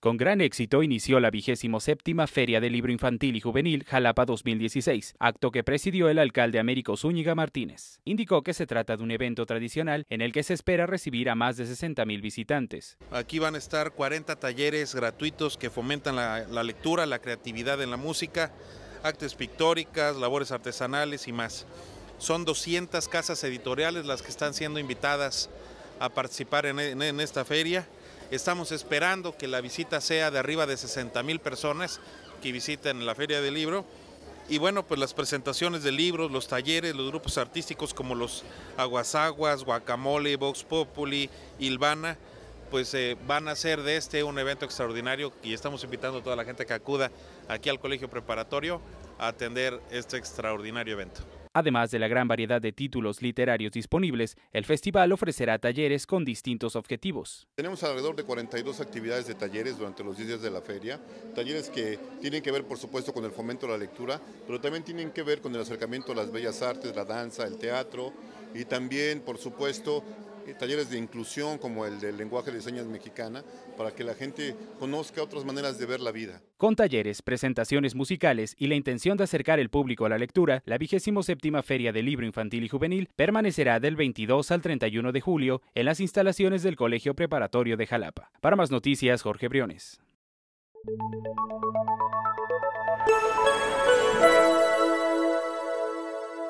Con gran éxito inició la vigésimo séptima Feria del Libro Infantil y Juvenil Jalapa 2016, acto que presidió el alcalde Américo Zúñiga Martínez. Indicó que se trata de un evento tradicional en el que se espera recibir a más de 60 mil visitantes. Aquí van a estar 40 talleres gratuitos que fomentan la, lectura, la creatividad en la música, actes pictóricas, labores artesanales y más. Son 200 casas editoriales las que están siendo invitadas a participar en, esta feria. Estamos esperando que la visita sea de arriba de 60 mil personas que visiten la Feria del Libro. Y bueno, pues las presentaciones de libros, los talleres, los grupos artísticos como los Aguasaguas, Guacamole, Vox Populi, Ilvana, pues eh, van a ser de este un evento extraordinario y estamos invitando a toda la gente que acuda aquí al colegio preparatorio a atender este extraordinario evento. Además de la gran variedad de títulos literarios disponibles, el festival ofrecerá talleres con distintos objetivos. Tenemos alrededor de 42 actividades de talleres durante los días de la feria, talleres que tienen que ver por supuesto con el fomento de la lectura, pero también tienen que ver con el acercamiento a las bellas artes, la danza, el teatro y también por supuesto eh, talleres de inclusión como el del lenguaje de señas mexicana para que la gente conozca otras maneras de ver la vida. Con talleres, presentaciones musicales y la intención de acercar el público a la lectura, la 27 Feria del Libro Infantil y Juvenil permanecerá del 22 al 31 de julio en las instalaciones del Colegio Preparatorio de Jalapa. Para más noticias, Jorge Briones.